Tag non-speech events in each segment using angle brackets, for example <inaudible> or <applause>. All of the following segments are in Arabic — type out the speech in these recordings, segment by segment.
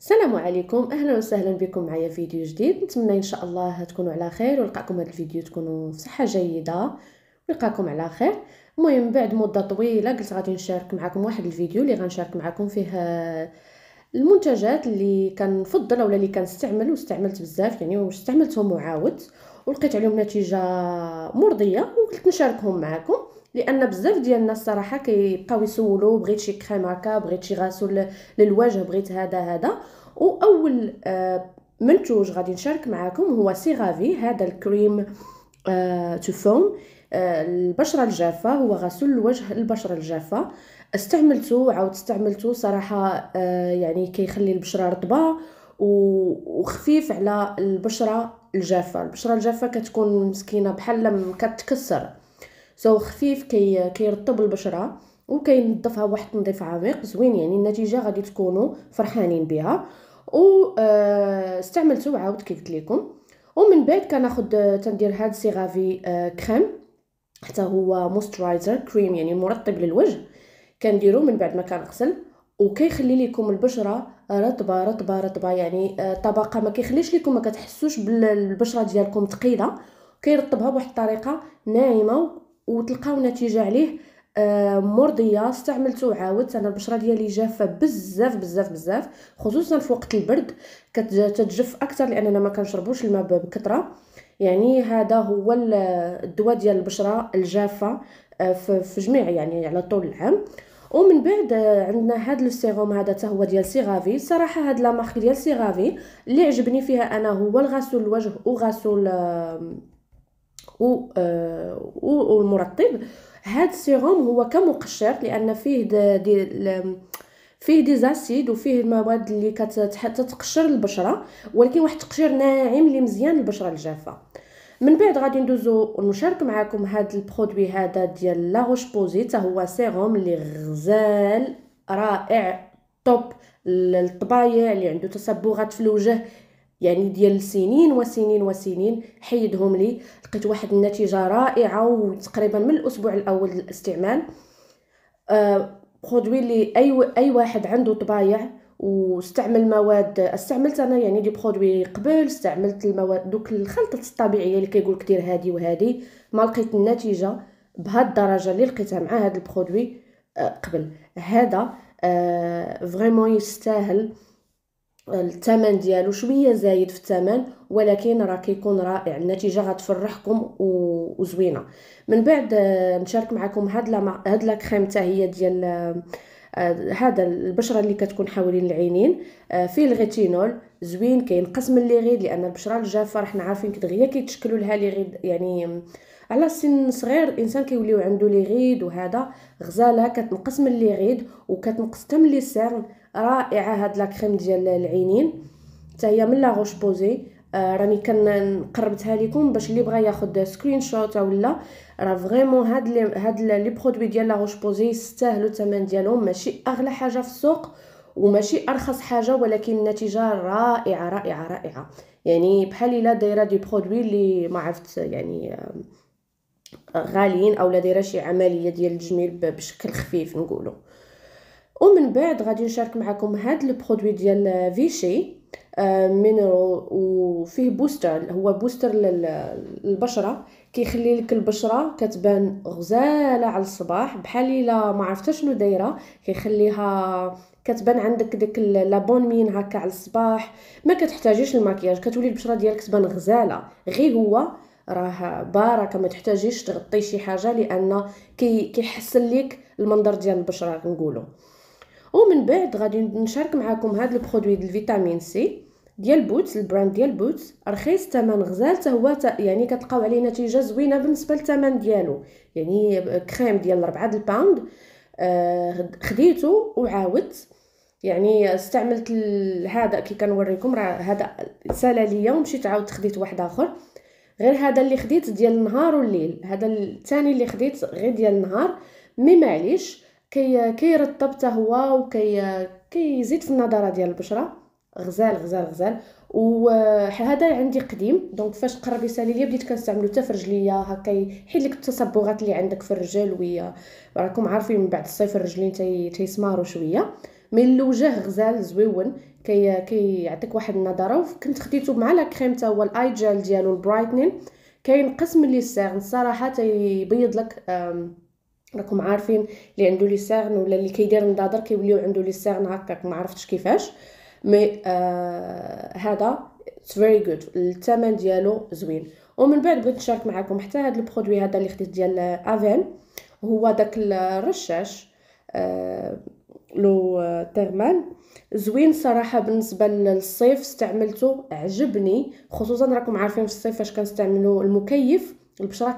السلام عليكم اهلا وسهلا بكم معايا فيديو جديد نتمنى ان شاء الله تكونوا على خير ولقاكم هذا الفيديو تكونوا في صحه جيده ولقاكم على خير المهم بعد مده طويله قلت غادي نشارك معكم واحد الفيديو اللي غنشارك معكم فيه آه، المنتجات اللي كنفضل اولا اللي كنستعمل واستعملت بزاف يعني واستعملتهم وعاودت ولقيت عليهم نتيجه مرضيه وقلت نشاركهم معكم لان بزاف ديال الناس الصراحه كيبقاو يسولوا بغيت شي كريم هكا بغيت شي غاسول للوجه بغيت هذا هذا واول آه، منتوج غادي نشارك معكم هو سيغافي هذا الكريم آه، تو فوم آه، البشره الجافه هو غسول الوجه البشره الجافه استعملته عاود استعملته صراحه يعني كيخلي البشره رطبه وخفيف على البشره الجافه البشره الجافه كتكون مسكينه بحال كتكسر سو خفيف كي كيرطب البشره وكينظفها بواحد التنظيف عميق زوين يعني النتيجه غادي تكونوا فرحانين بها و آه، استعملته عاود كي قلت لكم ومن بعد كناخذ آه، تندير هاد سيغافي آه، كريم حتى هو موسترايزر كريم يعني مرطب للوجه كنديرو من بعد ما كنغسل وكيخلي لكم البشره رطبه رطبه رطبه يعني طبقه ما كيخليش لكم ما كتحسوش بالبشره ديالكم ثقيله كيرطبها بواحد الطريقه ناعمه وتلقاو نتيجه عليه آه، مرضيه استعملته وعاودت انا البشره ديالي جافه بزاف بزاف بزاف خصوصا في وقت البرد كتجف اكثر لاننا ما كنشربوش الماء بكثره يعني هذا هو الدواء ديال البشره الجافه آه، في جميع يعني على طول العام ومن بعد آه، عندنا هاد لو هذا حتى هو ديال سيغافي صراحه هاد لا ديال سيغافي اللي عجبني فيها انا هو الغسول الوجه وغسول آه، و والمرطب هاد السيروم هو كمقشر لان فيه دي, دي فيه ديزاسيد وفيه المواد اللي كتقشر البشره ولكن واحد التقشير ناعم اللي مزيان للبشره الجافه من بعد غادي ندوزو ونشارك معكم هاد البرودوي هذا ديال لا روش بوزي حتى هو سيروم اللي غزال رائع توب للطبايع اللي عنده تصبغات في الوجه يعني ديال سنين وسنين وسنين حيدهم لي لقيت واحد النتيجه رائعه وتقريبا من الاسبوع الاول للاستعمال أه لي اللي اي اي واحد عنده طبايع واستعمل مواد استعملت انا يعني دي برودوي قبل استعملت المواد دوك الخلطه الطبيعيه اللي كيقولك دير هادي وهذه ما لقيت النتيجه بهاد الدرجه اللي لقيتها مع هاد البرودوي أه قبل هذا أه فريمون يستاهل الثمن ديالو شويه زايد في الثمن ولكن راه كيكون رائع النتيجه غتفرحكم وزوينه من بعد آه، نشارك معكم هاد لا هاد لا كريم هي ديال آه، آه، هذا البشره اللي كتكون حوالين العينين فيه الغيتينول زوين كينقص من لي غيد لان البشره الجافه حنا عارفين كدغيا كيتشكلوا لها لي غيد يعني على سن صغير الانسان كيوليو عنده لي غيد وهذا غزاله كتنقص من لي غيد وكتنقص حتى من لي سيرن رائعه هاد لاكريم ديال العينين حتى هي من لا روش بوزي آه راني كنقربتها لكم باش اللي بغى ياخد سكرين شوت اولا راه فريمون هاد لي هاد لي برودوي ديال لا روش بوزي يستاهلوا الثمن ديالهم ماشي اغلى حاجه في السوق وماشي ارخص حاجه ولكن النتيجه رائعه رائعه رائعه يعني بحال الا دايره دي برودوي اللي ما عرفت يعني آه، غاليين اولا دايره شي عمليه ديال التجميل بشكل خفيف نقولوا ومن بعد غادي نشارك معكم هاد البرودوي ديال فيشي مينرال آه، وفيه بوستر هو بوستر للبشره كيخلي لك البشره كتبان غزاله على الصباح بحال الا ما عرفتش شنو دايره كيخليها كتبان عندك داك لابون مين هكا على الصباح ما كتحتاجيش الماكياج كتولي البشره ديالك تبان غزاله غير هو راه باركه ما تحتاجيش تغطي شي حاجه لان كيحسن ليك المنظر ديال البشره نقوله ومن بعد غادي نشارك معكم هاد البرودوي ديال الفيتامين سي ديال بوتس البراند ديال بوتس رخيص الثمن غزال حتى هو يعني كتلقاو عليه نتيجه زوينه بالنسبه للثمن ديالو يعني كريم ديال 4 الباوند آه خديته وعاودت يعني استعملت هذا كي كنوريكم راه هذا سالا ليا ومشيت عاودت خديت واحد اخر غير هذا اللي خديت ديال النهار والليل هذا الثاني اللي خديت غير ديال النهار مي معليش كي كيرطب حتى هو وكي كيزيد في النضاره ديال البشره غزال غزال غزال وهذا عندي قديم دونك فاش قرب يسالي ليا بديت كنستعملو حتى في رجليا هكا يحيد لك التصبغات اللي عندك في الرجل ويا راكم عارفين من بعد الصيف الرجلين تي تيسمارو شويه مي الوجه غزال زويون كي كيعطيك واحد النضاره وكنت خديته مع لا كريم تا هو الاي جيل ديالو البرايتنين كاين قسم لي السيرن الصراحه تيبيض لك راكم عارفين اللي عنده سيرن ولا اللي كيدير النظاظر كيوليو عنده سيرن هكاك ما عرفتش كيفاش مي آه هذا اتس فيري جود الثمن ديالو زوين ومن بعد بغيت نشارك معكم حتى هذا البرودوي هذا اللي خديت ديال افين هو داك الرشاش آه، لو آه، تيرمان زوين صراحة بالنسبة للصيف استعملته عجبني خصوصا راكم عارفين في الصيف فاش كنستعملو المكيف البشرة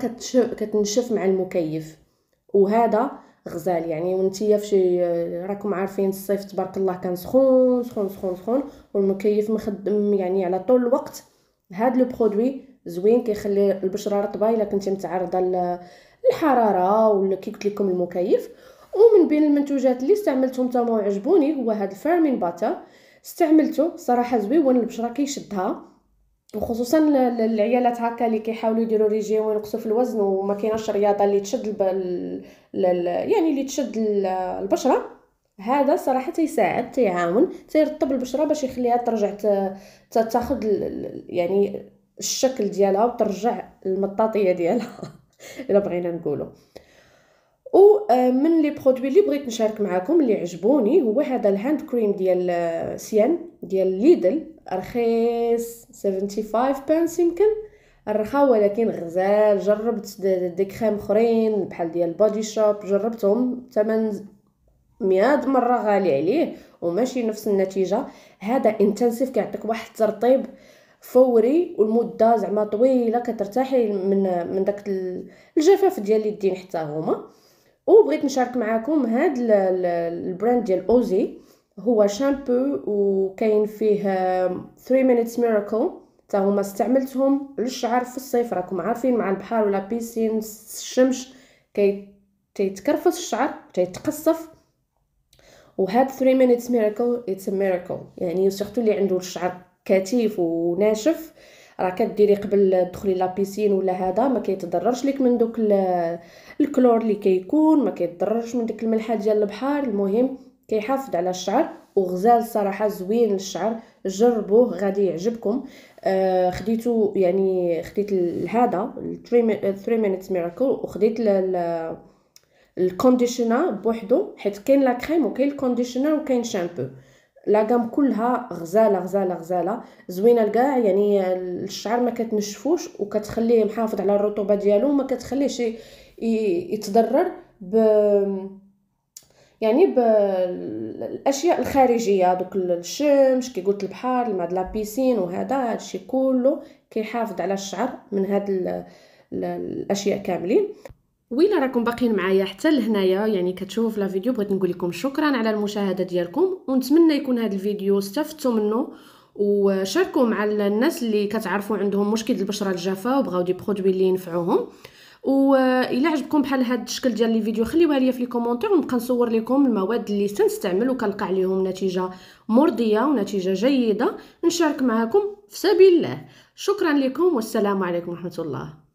كتنشف مع المكيف وهذا غزال يعني وانتيا فشي آه، راكم عارفين الصيف تبارك الله كان سخون سخون سخون سخون والمكيف مخدم يعني على طول الوقت هاد لو برودوي زوين كيخلي البشره رطبه الا كنتي متعرضه للحراره ولا كي قلت لكم المكيف ومن بين المنتوجات اللي استعملتهم تما وعجبوني هو هاد الفيرمين باتر استعملته صراحه زويون البشره كيشدها وخصوصا العيالات هكا اللي كيحاولوا يديروا ريجيم وينقصوا في الوزن وما كايناش الرياضه اللي تشد الب... يعني اللي تشد البشره هذا صراحه تيساعد تيعاون تيرطب البشره باش يخليها ترجع ت... تاخذ يعني الشكل ديالها وترجع المطاطيه ديالها <laughs> الا بغينا نقولوا ومن آه، لي برودوي اللي بغيت نشارك معكم اللي عجبوني هو هذا الهاند كريم ديال آه، سيان ديال ليدل رخيص 75 بنس يمكن الرخا ولكن غزال جربت دي كريم اخرين بحال ديال بادي شوب جربتهم ثمن مئات مره غالي عليه وماشي نفس النتيجه هذا انتنسيف كيعطيك واحد ترطيب فوري والمده زعما طويله كترتاحي من من داك الجفاف ديال اليدين حتى هما وبغيت نشارك معكم هاد البراند ديال اوزي هو شامبو وكاين فيه 3 minutes miracle تا هما استعملتهم للشعر في الصيف راكم عارفين مع البحر ولا بيسين الشمس كي تيتكرفس الشعر تيتقصف وهاد 3 minutes miracle it's a miracle يعني سورتو اللي عنده الشعر كثيف وناشف راه كديري قبل تدخلي لابيسين ولا هذا ما كيتضررش لك من دوك الكلور اللي كيكون ما كيتضررش من ديك الملحه ديال البحر المهم كيحافظ على الشعر وغزال صراحه زوين للشعر جربوه غادي يعجبكم آه، خديتو يعني خديت هذا 3 مينيت ميراكل وخديت الكونديشنر بوحدو حيت كاين لا كريم وكاين الكونديشنر وكاين شامبو لا غام كلها غزاله غزاله غزاله زوينه لكاع يعني الشعر ما كتنشفوش وكتخليه محافظ على الرطوبه ديالو وما كتخليهش يتضرر ب يعني بالاشياء الخارجيه دوك الشمس كي قلت البحر الماء لا بيسين وهذا الشيء كله كيحافظ على الشعر من هاد الاشياء كاملين ويلا راكم باقيين معايا حتى لهنايا يعني كتشوف لا فيديو بغيت نقول لكم شكرا على المشاهده ديالكم ونتمنى يكون هذا الفيديو استفدتوا منه وشاركوه مع الناس اللي كتعرفوا عندهم مشكل البشره الجافه وبغاو دي برودوي اللي ينفعوهم والا عجبكم بحال هذا الشكل ديال لي فيديو خليوها ليا في لي كومونتير ونبقى نصور لكم المواد اللي تنستعمل وكنلقى عليهم نتيجه مرضيه ونتيجه جيده نشارك معكم في سبيل الله شكرا لكم والسلام عليكم ورحمه الله